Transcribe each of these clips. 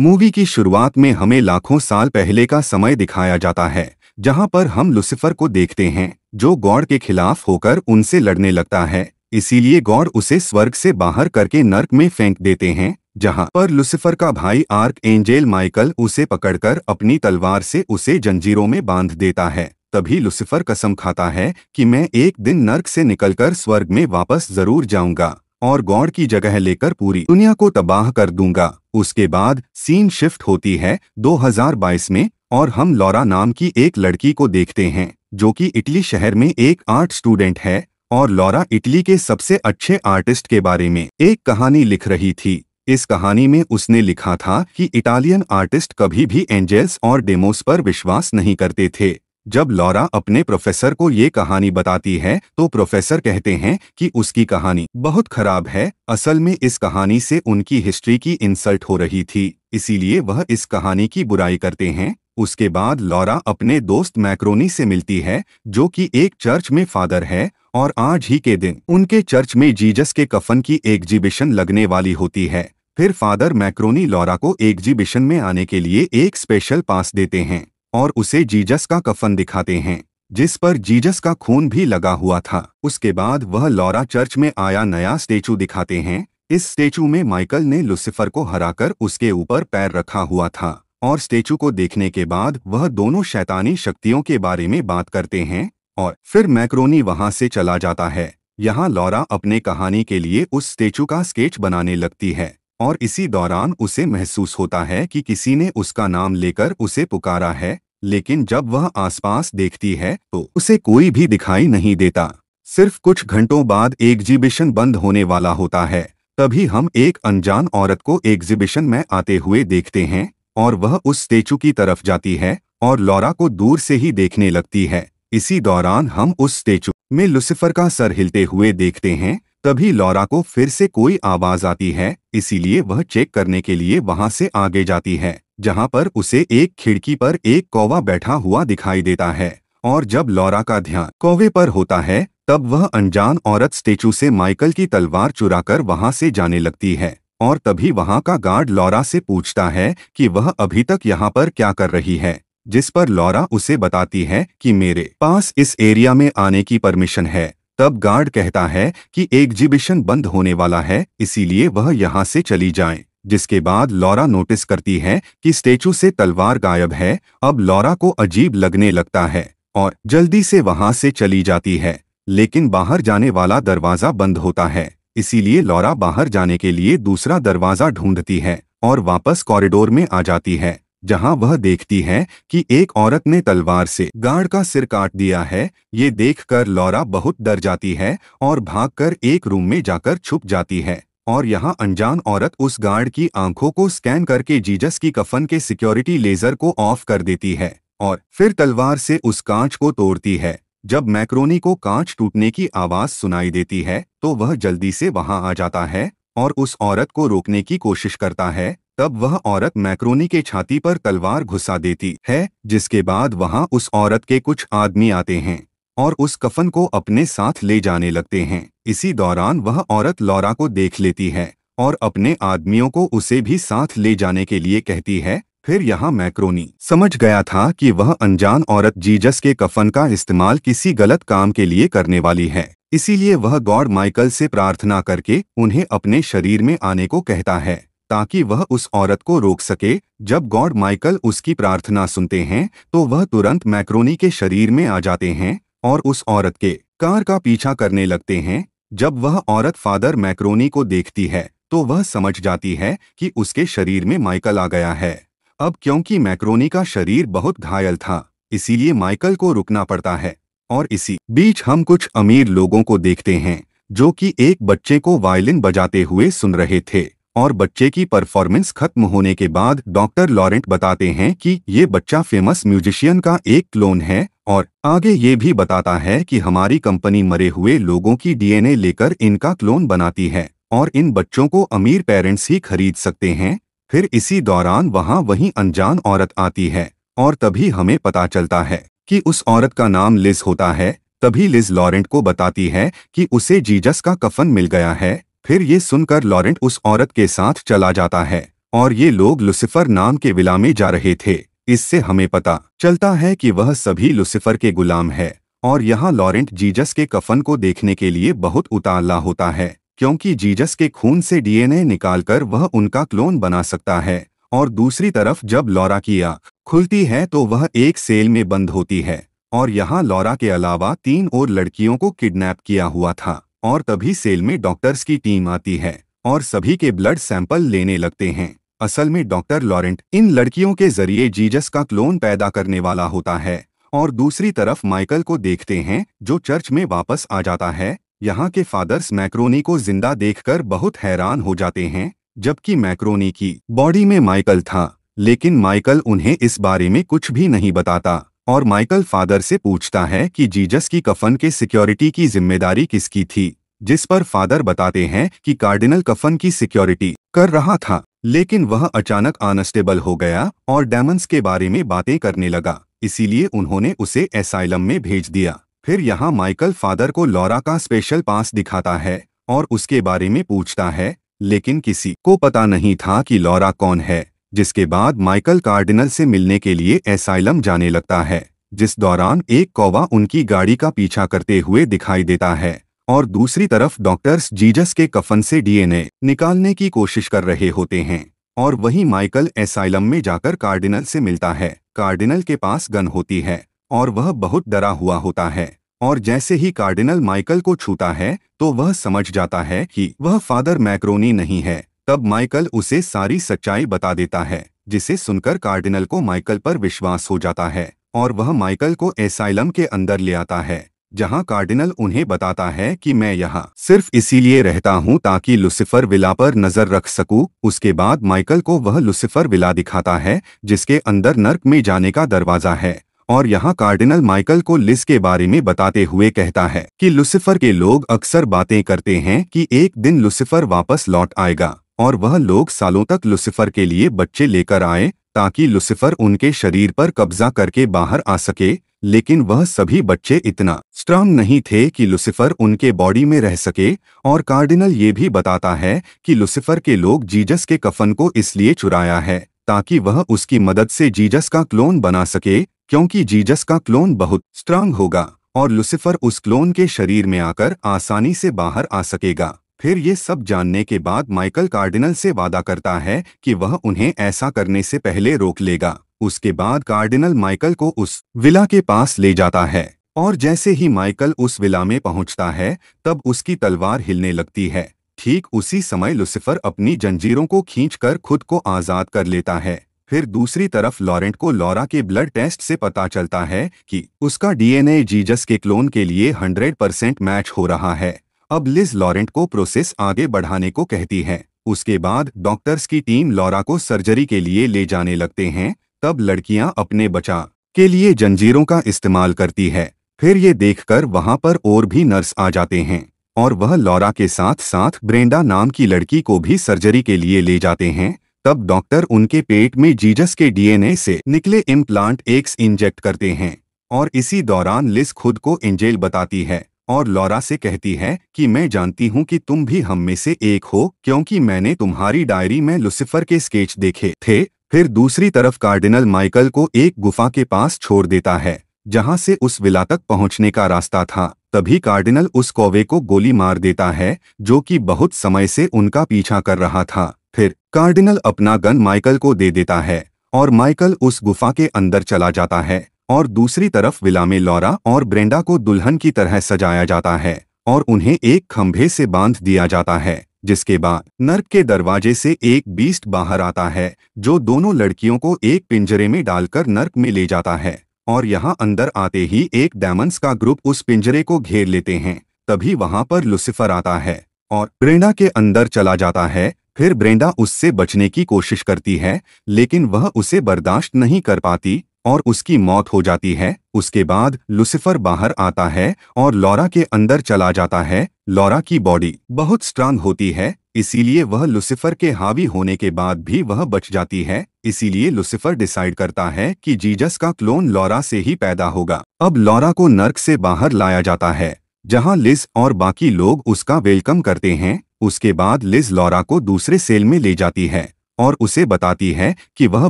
movie की शुरुआत में हमें लाखों साल पहले का समय दिखाया जाता है जहां पर हम लुसिफर को देखते हैं जो गॉड के खिलाफ होकर उनसे लड़ने लगता है इसीलिए गॉड उसे स्वर्ग से बाहर करके नर्क में फेंक देते हैं जहां पर लुसिफर का भाई आर्क एंजेल माइकल उसे पकड़कर अपनी तलवार से उसे जंजीरों में बांध देता है तभी लुसिफर कसम खाता है कि मैं एक दिन नर्क से निकलकर स्वर्ग में वापस जरूर जाऊंगा और गॉड की जगह लेकर पूरी दुनिया को तबाह कर दूंगा उसके बाद सीन शिफ्ट होती है 2022 में और हम लॉरा नाम की एक लड़की को देखते हैं जो कि इटली शहर में एक आर्ट स्टूडेंट है और लौरा इटली के सबसे अच्छे आर्टिस्ट के बारे में एक कहानी लिख रही थी इस कहानी में उसने लिखा था कि इटालियन आर्टिस्ट कभी भी एंजल्स और डेमोस पर विश्वास नहीं करते थे जब लॉरा अपने प्रोफेसर को ये कहानी बताती है तो प्रोफेसर कहते हैं कि उसकी कहानी बहुत खराब है असल में इस कहानी से उनकी हिस्ट्री की इंसल्ट हो रही थी इसीलिए वह इस कहानी की बुराई करते हैं उसके बाद लॉरा अपने दोस्त मैक्रोनी से मिलती है जो कि एक चर्च में फादर है और आज ही के दिन उनके चर्च में जीजस के कफन की एग्जीबिशन लगने वाली होती है फिर फादर मैक्रोनी लॉरा को एग्जीबिशन में आने के लिए एक स्पेशल पास देते हैं और उसे जीजस का कफन दिखाते हैं जिस पर जीजस का खून भी लगा हुआ था उसके बाद वह लौरा चर्च में आया नया स्टेचू दिखाते हैं इस स्टेचू में माइकल ने लुसिफर को हराकर उसके ऊपर पैर रखा हुआ था और स्टेचू को देखने के बाद वह दोनों शैतानी शक्तियों के बारे में बात करते हैं और फिर मैक्रोनी वहां से चला जाता है यहाँ लौरा अपने कहानी के लिए उस स्टेचू का स्केच बनाने लगती है और इसी दौरान उसे महसूस होता है कि किसी ने उसका नाम लेकर उसे पुकारा है लेकिन जब वह आसपास देखती है तो उसे कोई भी दिखाई नहीं देता सिर्फ कुछ घंटों बाद एग्जीबिशन बंद होने वाला होता है तभी हम एक अनजान औरत को एग्जीबिशन में आते हुए देखते हैं और वह उस स्टेचू की तरफ जाती है और लौरा को दूर से ही देखने लगती है इसी दौरान हम उस स्टेचू में लुसिफर का सर हिलते हुए देखते हैं तभी लौरा को फिर से कोई आवाज आती है इसीलिए वह चेक करने के लिए वहां से आगे जाती है जहां पर उसे एक खिड़की पर एक कौवा बैठा हुआ दिखाई देता है और जब लौरा का ध्यान कौवे पर होता है तब वह अनजान औरत स्टेचू से माइकल की तलवार चुरा कर वहां से जाने लगती है और तभी वहां का गार्ड लौरा से पूछता है कि वह अभी तक यहाँ पर क्या कर रही है जिस पर लौरा उसे बताती है कि मेरे पास इस एरिया में आने की परमिशन है तब गार्ड कहता है कि एग्जीबिशन बंद होने वाला है इसीलिए वह यहाँ से चली जाए जिसके बाद लॉरा नोटिस करती है कि स्टेचू से तलवार गायब है अब लॉरा को अजीब लगने लगता है और जल्दी से वहां से चली जाती है लेकिन बाहर जाने वाला दरवाज़ा बंद होता है इसीलिए लॉरा बाहर जाने के लिए दूसरा दरवाज़ा ढूंढती है और वापस कॉरिडोर में आ जाती है जहां वह देखती है कि एक औरत ने तलवार से गार्ड का सिर काट दिया है ये देखकर लौरा बहुत डर जाती है और भागकर एक रूम में जाकर छुप जाती है और यहाँ अनजान औरत उस गार्ड की आंखों को स्कैन करके जीजस की कफन के सिक्योरिटी लेजर को ऑफ कर देती है और फिर तलवार से उस कांच को तोड़ती है जब मैक्रोनी को कांच टूटने की आवाज़ सुनाई देती है तो वह जल्दी से वहां आ जाता है और उस औरत को रोकने की कोशिश करता है तब वह औरत मैक्रोनी के छाती पर तलवार घुसा देती है जिसके बाद वहां उस औरत के कुछ आदमी आते हैं और उस कफन को अपने साथ ले जाने लगते हैं इसी दौरान वह औरत लौरा को देख लेती है और अपने आदमियों को उसे भी साथ ले जाने के लिए कहती है फिर यहाँ मैक्रोनी समझ गया था कि वह अनजान औरत जीजस के कफन का इस्तेमाल किसी गलत काम के लिए करने वाली है इसीलिए वह गॉड माइकल से प्रार्थना करके उन्हें अपने शरीर में आने को कहता है ताकि वह उस औरत को रोक सके जब गॉड माइकल उसकी प्रार्थना सुनते हैं तो वह तुरंत मैक्रोनी के शरीर में आ जाते हैं और उस औरत के कार का पीछा करने लगते हैं जब वह औरत फादर मैक्रोनी को देखती है तो वह समझ जाती है कि उसके शरीर में माइकल आ गया है अब क्योंकि मैक्रोनी का शरीर बहुत घायल था इसीलिए माइकल को रुकना पड़ता है और इसी बीच हम कुछ अमीर लोगों को देखते हैं जो कि एक बच्चे को वायलिन बजाते हुए सुन रहे थे और बच्चे की परफॉर्मेंस खत्म होने के बाद डॉक्टर लॉरेंट बताते हैं कि ये बच्चा फेमस म्यूजिशियन का एक क्लोन है और आगे ये भी बताता है कि हमारी कंपनी मरे हुए लोगों की डीएनए लेकर इनका क्लोन बनाती है और इन बच्चों को अमीर पेरेंट्स ही खरीद सकते हैं फिर इसी दौरान वहाँ वही अनजान औरत आती है और तभी हमें पता चलता है कि उस औरत का नाम लिज होता है तभी लिज लॉरेंट को बताती है कि उसे जीजस का कफन मिल गया है फिर ये सुनकर लॉरेंट उस औरत के साथ चला जाता है और ये लोग लुसिफर नाम के विला में जा रहे थे इससे हमें पता चलता है कि वह सभी लुसिफर के गुलाम है और यहाँ लॉरेंट जीजस के कफन को देखने के लिए बहुत उतारला होता है क्योंकि जीजस के खून से डीएनए निकालकर वह उनका क्लोन बना सकता है और दूसरी तरफ जब लॉरा की आँख खुलती है तो वह एक सेल में बंद होती है और यहाँ लॉरा के अलावा तीन और लड़कियों को किडनैप किया हुआ था और तभी सेल में डॉक्टर्स की टीम आती है और सभी के ब्लड सैंपल लेने लगते हैं असल में डॉक्टर लॉरेंट इन लड़कियों के जरिए जीजस का क्लोन पैदा करने वाला होता है और दूसरी तरफ माइकल को देखते हैं जो चर्च में वापस आ जाता है यहाँ के फादर्स मैक्रोनी को जिंदा देखकर बहुत हैरान हो जाते हैं जबकि मैक्रोनी की बॉडी में माइकल था लेकिन माइकल उन्हें इस बारे में कुछ भी नहीं बताता और माइकल फादर से पूछता है कि जीजस की कफन के सिक्योरिटी की जिम्मेदारी किसकी थी जिस पर फादर बताते हैं कि कार्डिनल कफन की सिक्योरिटी कर रहा था लेकिन वह अचानक अनस्टेबल हो गया और डैमंस के बारे में बातें करने लगा इसीलिए उन्होंने उसे एसाइलम में भेज दिया फिर यहाँ माइकल फादर को लॉरा का स्पेशल पास दिखाता है और उसके बारे में पूछता है लेकिन किसी को पता नहीं था कि लॉरा कौन है जिसके बाद माइकल कार्डिनल से मिलने के लिए एसाइलम जाने लगता है जिस दौरान एक कौवा उनकी गाड़ी का पीछा करते हुए दिखाई देता है और दूसरी तरफ डॉक्टर्स जीजस के कफन से डीएनए निकालने की कोशिश कर रहे होते हैं और वहीं माइकल एसाइलम में जाकर कार्डिनल से मिलता है कार्डिनल के पास गन होती है और वह बहुत डरा हुआ होता है और जैसे ही कार्डिनल माइकल को छूता है तो वह समझ जाता है कि वह फादर मैक्रोनी नहीं है तब माइकल उसे सारी सच्चाई बता देता है जिसे सुनकर कार्डिनल को माइकल पर विश्वास हो जाता है और वह माइकल को एसाइलम के अंदर ले आता है जहां कार्डिनल उन्हें बताता है कि मैं यहां सिर्फ इसीलिए रहता हूं ताकि लुसिफर विला पर नजर रख सकूं उसके बाद माइकल को वह लुसिफर विला दिखाता है जिसके अंदर नर्क में जाने का दरवाजा है और यहाँ कार्डिनल माइकल को लिस के बारे में बताते हुए कहता है कि लुसिफर के लोग अक्सर बातें करते हैं कि एक दिन लुसिफर वापस लौट आएगा और वह लोग सालों तक लुसिफर के लिए बच्चे लेकर आए ताकि लुसिफर उनके शरीर पर कब्जा करके बाहर आ सके लेकिन वह सभी बच्चे इतना स्ट्रांग नहीं थे कि लुसिफर उनके बॉडी में रह सके और कार्डिनल ये भी बताता है कि लुसिफर के लोग जीजस के कफन को इसलिए चुराया है ताकि वह उसकी मदद से जीजस का क्लोन बना सके क्योंकि जीजस का क्लोन बहुत स्ट्रांग होगा और लुसिफर उस क्लोन के शरीर में आकर आसानी से बाहर आ सकेगा फिर ये सब जानने के बाद माइकल कार्डिनल से वादा करता है कि वह उन्हें ऐसा करने से पहले रोक लेगा उसके बाद कार्डिनल माइकल को उस विला के पास ले जाता है और जैसे ही माइकल उस विला में पहुंचता है तब उसकी तलवार हिलने लगती है ठीक उसी समय लुसिफर अपनी जंजीरों को खींचकर खुद को आज़ाद कर लेता है फिर दूसरी तरफ लॉरेंट को लॉरा के ब्लड टेस्ट से पता चलता है कि उसका डीएनए जीजस के क्लोन के लिए 100 परसेंट मैच हो रहा है अब लिज लॉरेंट को प्रोसेस आगे बढ़ाने को कहती है उसके बाद डॉक्टर्स की टीम लॉरा को सर्जरी के लिए ले जाने लगते हैं तब लड़कियां अपने बचा के लिए जंजीरों का इस्तेमाल करती है फिर ये देखकर वहां पर और भी नर्स आ जाते हैं और वह लॉरा के साथ साथ ब्रेंडा नाम की लड़की को भी सर्जरी के लिए ले जाते हैं तब डॉक्टर उनके पेट में जीजस के डीएनए से निकले इम्प्लांट एक्स इंजेक्ट करते हैं और इसी दौरान लिस खुद को इंजेल बताती है और लौरा से कहती है कि मैं जानती हूँ कि तुम भी हम में से एक हो क्योंकि मैंने तुम्हारी डायरी में लुसिफर के स्केच देखे थे फिर दूसरी तरफ कार्डिनल माइकल को एक गुफा के पास छोड़ देता है जहाँ से उस विला तक पहुँचने का रास्ता था तभी कार्डिनल उस कौवे को गोली मार देता है जो कि बहुत समय से उनका पीछा कर रहा था फिर कार्डिनल अपना गन माइकल को दे देता है और माइकल उस गुफा के अंदर चला जाता है और दूसरी तरफ विला में लॉरा और ब्रेंडा को दुल्हन की तरह सजाया जाता है और उन्हें एक खंभे से बांध दिया जाता है जिसके बाद नर्क के दरवाजे से एक बीस्ट बाहर आता है जो दोनों लड़कियों को एक पिंजरे में डालकर नर्क में ले जाता है और यहाँ अंदर आते ही एक डैमंस का ग्रुप उस पिंजरे को घेर लेते हैं तभी वहाँ पर लुसिफर आता है और ब्रेंडा के अंदर चला जाता है फिर ब्रेंडा उससे बचने की कोशिश करती है लेकिन वह उसे बर्दाश्त नहीं कर पाती और उसकी मौत हो जाती है उसके बाद लुसिफर बाहर आता है और लॉरा के अंदर चला जाता है लॉरा की बॉडी बहुत स्ट्रांग होती है इसीलिए वह लुसिफर के हावी होने के बाद भी वह बच जाती है इसीलिए लुसिफर डिसाइड करता है कि जीजस का क्लोन लॉरा से ही पैदा होगा अब लॉरा को नर्क से बाहर लाया जाता है जहां लिज और बाकी लोग उसका वेलकम करते हैं उसके बाद लिज लॉरा को दूसरे सेल में ले जाती है और उसे बताती है कि वह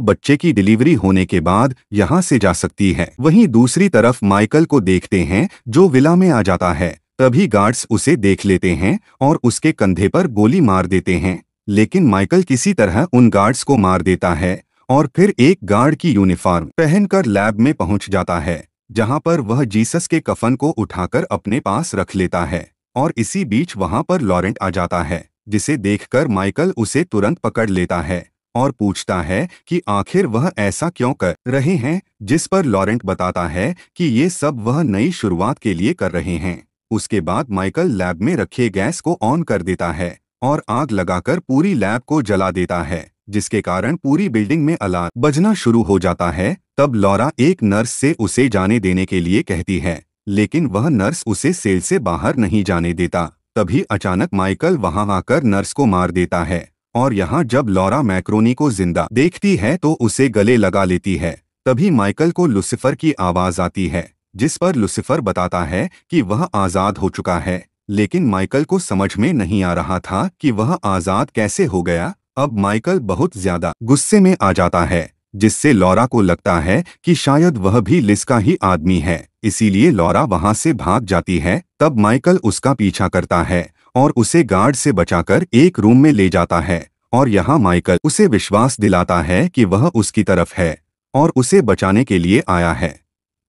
बच्चे की डिलीवरी होने के बाद यहाँ से जा सकती है वहीं दूसरी तरफ माइकल को देखते हैं जो विला में आ जाता है तभी गार्ड्स उसे देख लेते हैं और उसके कंधे पर गोली मार देते हैं लेकिन माइकल किसी तरह उन गार्ड्स को मार देता है और फिर एक गार्ड की यूनिफॉर्म पहनकर लैब में पहुंच जाता है जहां पर वह जीसस के कफन को उठाकर अपने पास रख लेता है और इसी बीच वहां पर लॉरेंट आ जाता है जिसे देखकर माइकल उसे तुरंत पकड़ लेता है और पूछता है कि आखिर वह ऐसा क्यों कर रहे हैं जिस पर लॉरेंट बताता है कि ये सब वह नई शुरुआत के लिए कर रहे हैं उसके बाद माइकल लैब में रखे गैस को ऑन कर देता है और आग लगाकर पूरी लैब को जला देता है जिसके कारण पूरी बिल्डिंग में अलार्म बजना शुरू हो जाता है तब लॉरा एक नर्स से उसे जाने देने के लिए कहती है लेकिन वह नर्स उसे सेल से बाहर नहीं जाने देता तभी अचानक माइकल वहां आकर नर्स को मार देता है और यहाँ जब लॉरा मैक्रोनी को जिंदा देखती है तो उसे गले लगा लेती है तभी माइकल को लुसिफर की आवाज़ आती है जिस पर लुसिफर बताता है कि वह आज़ाद हो चुका है लेकिन माइकल को समझ में नहीं आ रहा था कि वह आज़ाद कैसे हो गया अब माइकल बहुत ज्यादा गुस्से में आ जाता है जिससे लौरा को लगता है कि शायद वह भी लिस का ही आदमी है इसीलिए लौरा वहां से भाग जाती है तब माइकल उसका पीछा करता है और उसे गार्ड से बचाकर एक रूम में ले जाता है और यहाँ माइकल उसे विश्वास दिलाता है कि वह उसकी तरफ है और उसे बचाने के लिए आया है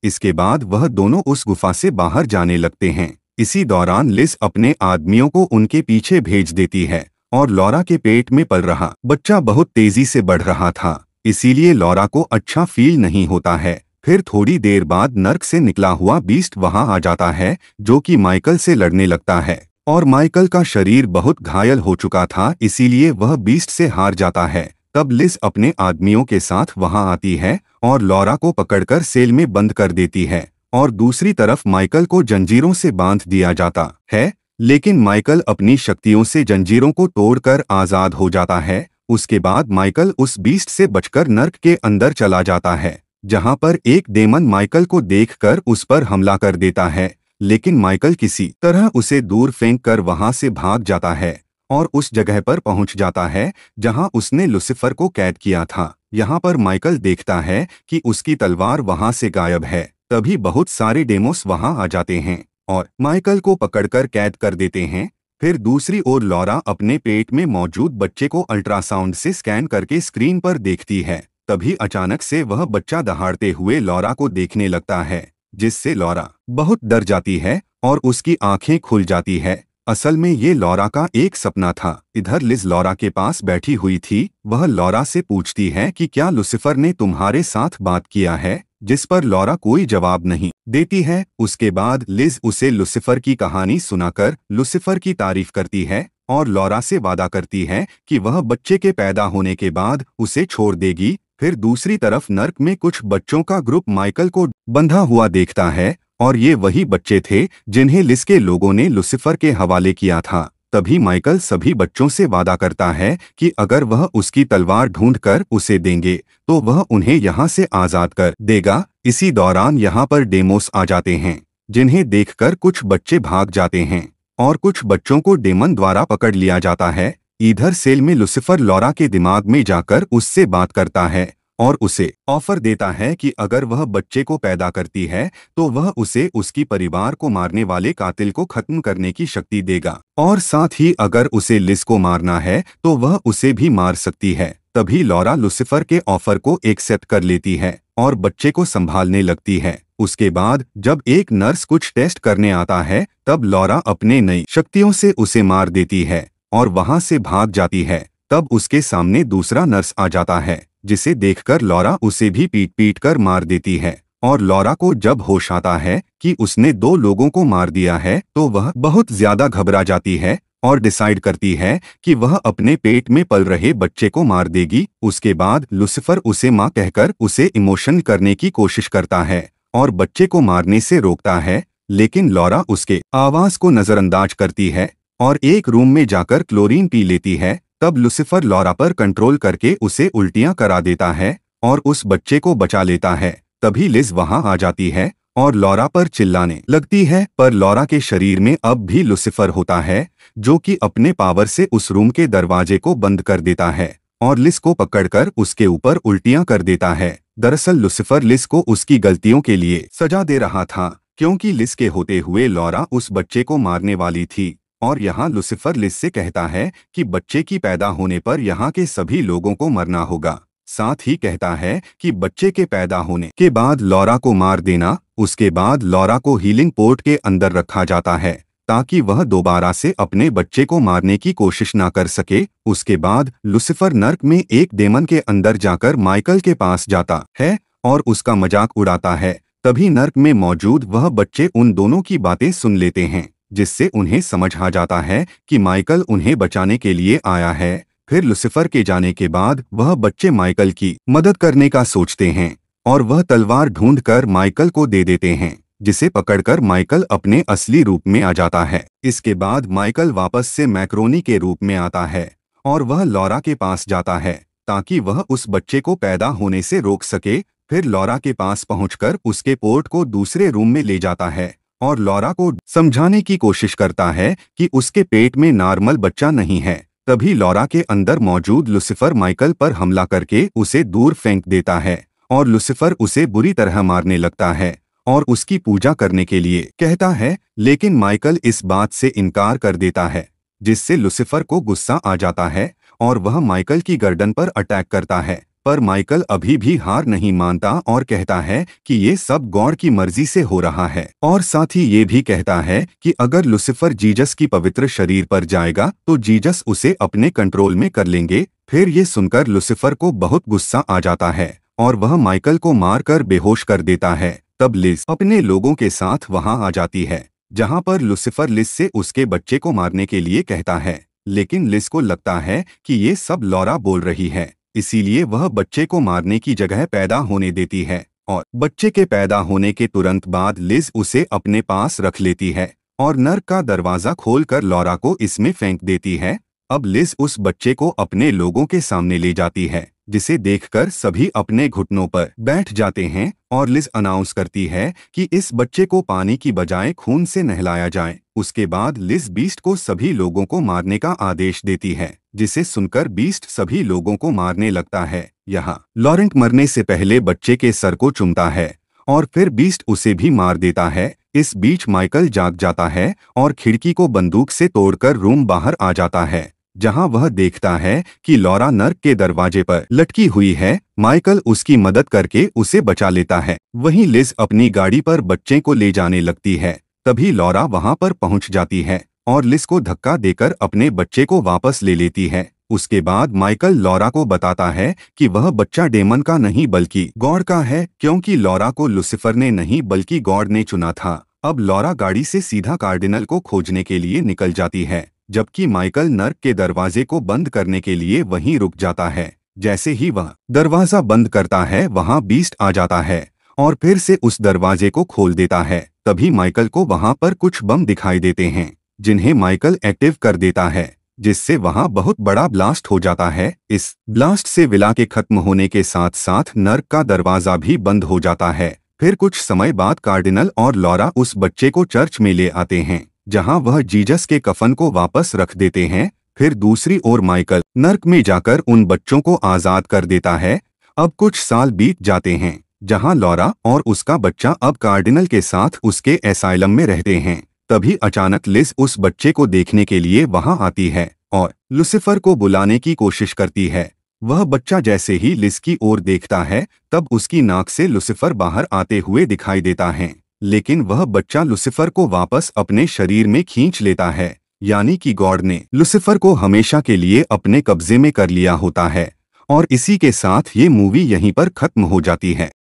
इसके बाद वह दोनों उस गुफा से बाहर जाने लगते हैं इसी दौरान लिस अपने आदमियों को उनके पीछे भेज देती है और लौरा के पेट में पल रहा बच्चा बहुत तेजी से बढ़ रहा था इसीलिए लौरा को अच्छा फील नहीं होता है फिर थोड़ी देर बाद नर्क से निकला हुआ बीस्ट वहां आ जाता है जो कि माइकल से लड़ने लगता है और माइकल का शरीर बहुत घायल हो चुका था इसीलिए वह बीस्ट से हार जाता है तब लिस अपने आदमियों के साथ वहां आती है और लौरा को पकड़कर सेल में बंद कर देती है और दूसरी तरफ माइकल को जंजीरों से बांध दिया जाता है लेकिन माइकल अपनी शक्तियों से जंजीरों को तोड़कर आज़ाद हो जाता है उसके बाद माइकल उस बीस्ट से बचकर नर्क के अंदर चला जाता है जहां पर एक डेमन माइकल को देखकर उस पर हमला कर देता है लेकिन माइकल किसी तरह उसे दूर फेंक कर वहां से भाग जाता है और उस जगह पर पहुंच जाता है जहां उसने लुसिफर को कैद किया था यहां पर माइकल देखता है कि उसकी तलवार वहां से गायब है तभी बहुत सारे डेमोस वहां आ जाते हैं और माइकल को पकड़कर कैद कर देते हैं फिर दूसरी ओर लौरा अपने पेट में मौजूद बच्चे को अल्ट्रासाउंड से स्कैन करके स्क्रीन पर देखती है तभी अचानक से वह बच्चा दहाड़ते हुए लौरा को देखने लगता है जिससे लौरा बहुत डर जाती है और उसकी आंखें खुल जाती है असल में ये लौरा का एक सपना था इधर लिज लौरा के पास बैठी हुई थी वह लौरा से पूछती है कि क्या लुसिफर ने तुम्हारे साथ बात किया है जिस पर लौरा कोई जवाब नहीं देती है उसके बाद लिज उसे लुसिफर की कहानी सुनाकर लुसिफर की तारीफ करती है और लौरा से वादा करती है कि वह बच्चे के पैदा होने के बाद उसे छोड़ देगी फिर दूसरी तरफ नर्क में कुछ बच्चों का ग्रुप माइकल को बंधा हुआ देखता है और ये वही बच्चे थे जिन्हें लिस के लोगों ने लुसिफर के हवाले किया था तभी माइकल सभी बच्चों से वादा करता है कि अगर वह उसकी तलवार ढूंढकर उसे देंगे तो वह उन्हें यहाँ से आज़ाद कर देगा इसी दौरान यहाँ पर डेमोस आ जाते हैं जिन्हें देखकर कुछ बच्चे भाग जाते हैं और कुछ बच्चों को डेमन द्वारा पकड़ लिया जाता है इधर सेल में लुसिफर लोरा के दिमाग में जाकर उससे बात करता है और उसे ऑफर देता है कि अगर वह बच्चे को पैदा करती है तो वह उसे उसकी परिवार को मारने वाले कातिल को खत्म करने की शक्ति देगा और साथ ही अगर उसे लिस को मारना है तो वह उसे भी मार सकती है तभी लॉरा लुसिफर के ऑफर को एक्सेप्ट कर लेती है और बच्चे को संभालने लगती है उसके बाद जब एक नर्स कुछ टेस्ट करने आता है तब लॉरा अपने नई शक्तियों से उसे मार देती है और वहाँ से भाग जाती है तब उसके सामने दूसरा नर्स आ जाता है जिसे देखकर लौरा उसे भी पीट पीट कर मार देती है और लौरा को जब होश आता है कि उसने दो लोगों को मार दिया है तो वह बहुत ज्यादा घबरा जाती है और डिसाइड करती है कि वह अपने पेट में पल रहे बच्चे को मार देगी उसके बाद लुसिफर उसे माँ कहकर उसे इमोशन करने की कोशिश करता है और बच्चे को मारने से रोकता है लेकिन लौरा उसके आवाज को नजरअंदाज करती है और एक रूम में जाकर क्लोरीन पी लेती है तब लुसिफर लॉरा पर कंट्रोल करके उसे उल्टियां करा देता है और उस बच्चे को बचा लेता है तभी लिज वहां आ जाती है और लॉरा पर चिल्लाने लगती है पर लॉरा के शरीर में अब भी लुसिफर होता है जो कि अपने पावर से उस रूम के दरवाजे को बंद कर देता है और लिस को पकड़कर उसके ऊपर उल्टियां कर देता है दरअसल लुसिफर लिस को उसकी गलतियों के लिए सजा दे रहा था क्योंकि लिस के होते हुए लॉरा उस बच्चे को मारने वाली थी और यहाँ लुसिफर लिस से कहता है कि बच्चे की पैदा होने पर यहाँ के सभी लोगों को मरना होगा साथ ही कहता है कि बच्चे के पैदा होने के बाद लौरा को मार देना उसके बाद लौरा को हीलिंग पोर्ट के अंदर रखा जाता है ताकि वह दोबारा से अपने बच्चे को मारने की कोशिश ना कर सके उसके बाद लुसिफर नर्क में एक डेमन के अंदर जाकर माइकल के पास जाता है और उसका मजाक उड़ाता है तभी नर्क में मौजूद वह बच्चे उन दोनों की बातें सुन लेते हैं जिससे उन्हें समझ आ जाता है कि माइकल उन्हें बचाने के लिए आया है फिर लुसिफर के जाने के बाद वह बच्चे माइकल की मदद करने का सोचते हैं और वह तलवार ढूंढकर माइकल को दे देते हैं जिसे पकड़कर माइकल अपने असली रूप में आ जाता है इसके बाद माइकल वापस से मैक्रोनी के रूप में आता है और वह लॉरा के पास जाता है ताकि वह उस बच्चे को पैदा होने से रोक सके फिर लॉरा के पास पहुंचकर उसके पोर्ट को दूसरे रूम में ले जाता है और लॉरा को समझाने की कोशिश करता है कि उसके पेट में नॉर्मल बच्चा नहीं है तभी लॉरा के अंदर मौजूद लुसिफर माइकल पर हमला करके उसे दूर फेंक देता है और लुसिफर उसे बुरी तरह मारने लगता है और उसकी पूजा करने के लिए कहता है लेकिन माइकल इस बात से इनकार कर देता है जिससे लुसिफर को गुस्सा आ जाता है और वह माइकल की गर्दन पर अटैक करता है पर माइकल अभी भी हार नहीं मानता और कहता है कि ये सब गौर की मर्जी से हो रहा है और साथ ही ये भी कहता है कि अगर लुसिफर जीजस की पवित्र शरीर पर जाएगा तो जीजस उसे अपने कंट्रोल में कर लेंगे फिर ये सुनकर लुसिफर को बहुत गुस्सा आ जाता है और वह माइकल को मारकर बेहोश कर देता है तब लिस अपने लोगों के साथ वहाँ आ जाती है जहाँ पर लुसिफर लिस से उसके बच्चे को मारने के लिए कहता है लेकिन लिस को लगता है कि ये सब लौरा बोल रही है इसीलिए वह बच्चे को मारने की जगह पैदा होने देती है और बच्चे के पैदा होने के तुरंत बाद लिज उसे अपने पास रख लेती है और नर का दरवाज़ा खोलकर लौरा को इसमें फेंक देती है अब लिज उस बच्चे को अपने लोगों के सामने ले जाती है जिसे देखकर सभी अपने घुटनों पर बैठ जाते हैं और लिज अनाउंस करती है कि इस बच्चे को पानी की बजाय खून से नहलाया जाए उसके बाद लिज बीस्ट को सभी लोगों को मारने का आदेश देती है जिसे सुनकर बीस्ट सभी लोगों को मारने लगता है यहाँ लॉरेंट मरने से पहले बच्चे के सर को चुमता है और फिर बीस्ट उसे भी मार देता है इस बीच माइकल जाग जाता है और खिड़की को बंदूक से तोड़कर रूम बाहर आ जाता है जहां वह देखता है कि लॉरा नर्क के दरवाजे पर लटकी हुई है माइकल उसकी मदद करके उसे बचा लेता है वहीं लिज अपनी गाड़ी पर बच्चे को ले जाने लगती है तभी लॉरा वहां पर पहुंच जाती है और लिस को धक्का देकर अपने बच्चे को वापस ले लेती है उसके बाद माइकल लॉरा को बताता है कि वह बच्चा डेमन का नहीं बल्कि गॉड का है क्योंकि लॉरा को लुसिफर ने नहीं बल्कि गॉड ने चुना था अब लॉरा गाड़ी से सीधा कार्डिनल को खोजने के लिए निकल जाती है जबकि माइकल नर्क के दरवाजे को बंद करने के लिए वहीं रुक जाता है जैसे ही वह दरवाजा बंद करता है वहां बीस्ट आ जाता है और फिर से उस दरवाजे को खोल देता है तभी माइकल को वहां पर कुछ बम दिखाई देते हैं जिन्हें माइकल एक्टिव कर देता है जिससे वहां बहुत बड़ा ब्लास्ट हो जाता है इस ब्लास्ट से विला के खत्म होने के साथ साथ नर्क का दरवाजा भी बंद हो जाता है फिर कुछ समय बाद कार्डिनल और लॉरा उस बच्चे को चर्च में ले आते हैं जहां वह जीजस के कफन को वापस रख देते हैं फिर दूसरी ओर माइकल नर्क में जाकर उन बच्चों को आज़ाद कर देता है अब कुछ साल बीत जाते हैं जहां लॉरा और उसका बच्चा अब कार्डिनल के साथ उसके एसाइलम में रहते हैं तभी अचानक लिस उस बच्चे को देखने के लिए वहां आती है और लुसिफर को बुलाने की कोशिश करती है वह बच्चा जैसे ही लिस की ओर देखता है तब उसकी नाक से लुसिफर बाहर आते हुए दिखाई देता है लेकिन वह बच्चा लुसिफर को वापस अपने शरीर में खींच लेता है यानी कि गॉड ने लुसिफर को हमेशा के लिए अपने कब्जे में कर लिया होता है और इसी के साथ ये मूवी यहीं पर खत्म हो जाती है